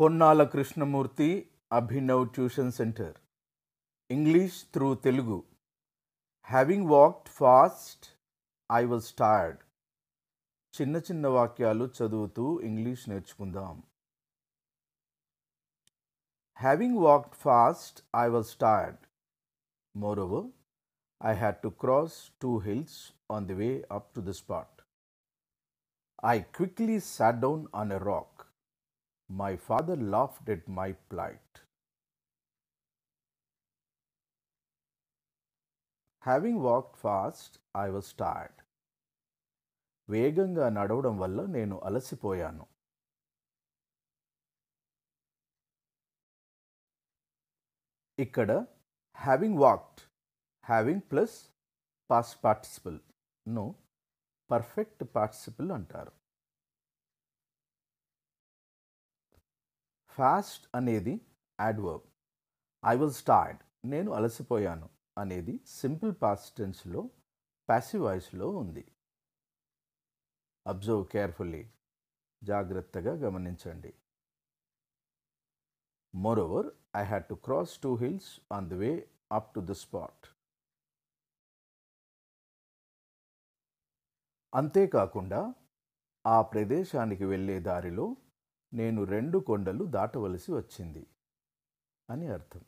Ponnala Krishnamurthy Abhinav tuition centre English through Telugu having walked fast I was tired చిన్న చిన్న వాక్యాలు చదువుతూ ఇంగ్లీష్ నేర్చుకుందాం having walked fast I was tired moreover I had to cross two hills on the way up to the spot I quickly sat down on a rock my father laughed at my plight having walked fast I was start వేగంగా నడవడం వల్ల నేను అలసిపోయాను ఇక్కడ having walked having plus past పార్టిసిపల్ను perfect participle అంటారు fast అనేది adverb I was start నేను అలసిపోయాను అనేది సింపుల్ పాస్ట్ టెన్స్లో ప్యాసివ్ వాయిస్లో ఉంది అబ్జర్వ్ కేర్ఫుల్లీ జాగ్రత్తగా గమనించండి moreover I had to cross two hills on the way up to the spot అంతేకాకుండా ఆ ప్రదేశానికి వెళ్ళే దారిలో నేను రెండు కొండలు దాటవలసి వచ్చింది అని అర్థం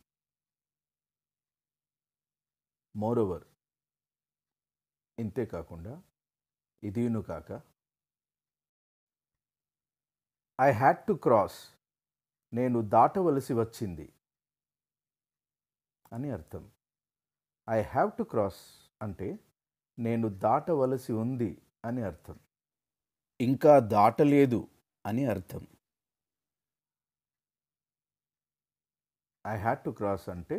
మోరోవర్ ఇంతేకాకుండా ఇదిను ఇదీను కాక ఐ హ్యాడ్ టు క్రాస్ నేను దాటవలసి వచ్చింది అని అర్థం ఐ హ్యావ్ టు క్రాస్ అంటే నేను దాటవలసి ఉంది అని అర్థం ఇంకా దాటలేదు అని అర్థం ఐ హ్యాడ్ టు క్రాస్ అంటే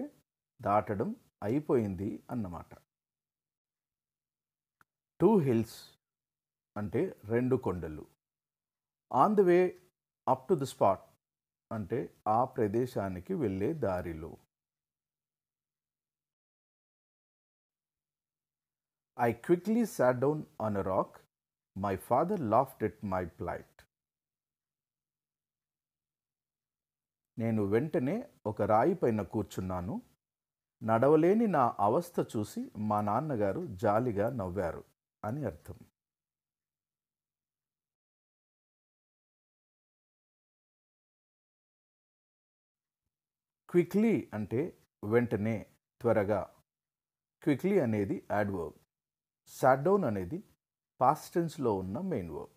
దాటడం అయిపోయింది అన్నమాట టూ హిల్స్ అంటే రెండు కొండలు on the way up to the spot అంటే ఆ ప్రదేశానికి వెళ్ళే దారిలో I quickly sat down on a rock my father laughed at my plight నేను వెంటనే ఒక రాయి పైన కూర్చున్నాను నడవలేని నా అవస్థ చూసి మా నాన్నగారు జాలిగా నవ్వారు అని అర్థం క్విక్లీ అంటే వెంటనే త్వరగా క్విక్లీ అనేది యాడ్వర్బ్ షాడ్డౌన్ అనేది పాస్టెన్స్లో ఉన్న మెయిన్ వర్బ్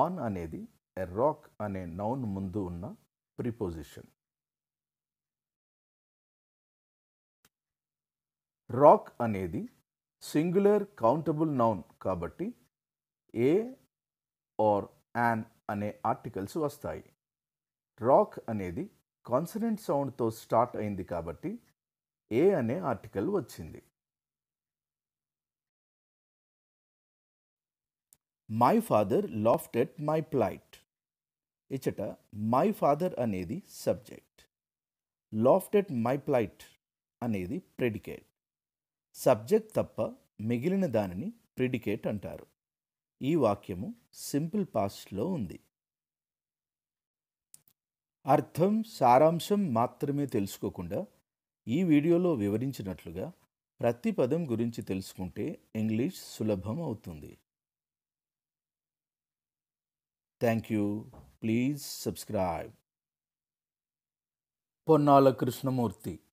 ఆన్ అనేది ఎ రాక్ అనే నౌన్ ముందు ఉన్న ప్రిపోజిషన్ రాక్ అనేది సింగులర్ కౌంటబుల్ నౌన్ కాబట్టి ఏ ఆర్ యాన్ అనే ఆర్టికల్స్ వస్తాయి రాక్ అనేది కాన్సనెంట్ సౌండ్తో స్టార్ట్ అయింది కాబట్టి ఏ అనే ఆర్టికల్ వచ్చింది my father laughed at my plight ఇచ్చట మై ఫాదర్ అనేది subject laughed at my plight అనేది ప్రెడికేట్ సబ్జెక్ట్ తప్ప మిగిలిన దానిని ప్రిడికేట్ అంటారు ఈ వాక్యము సింపుల్ పాస్ట్లో ఉంది అర్థం సారాంశం మాత్రమే తెలుసుకోకుండా ఈ వీడియోలో వివరించినట్లుగా ప్రతి పదం గురించి తెలుసుకుంటే ఇంగ్లీష్ సులభం అవుతుంది thank you Please subscribe. Ponnala Krishnamurthy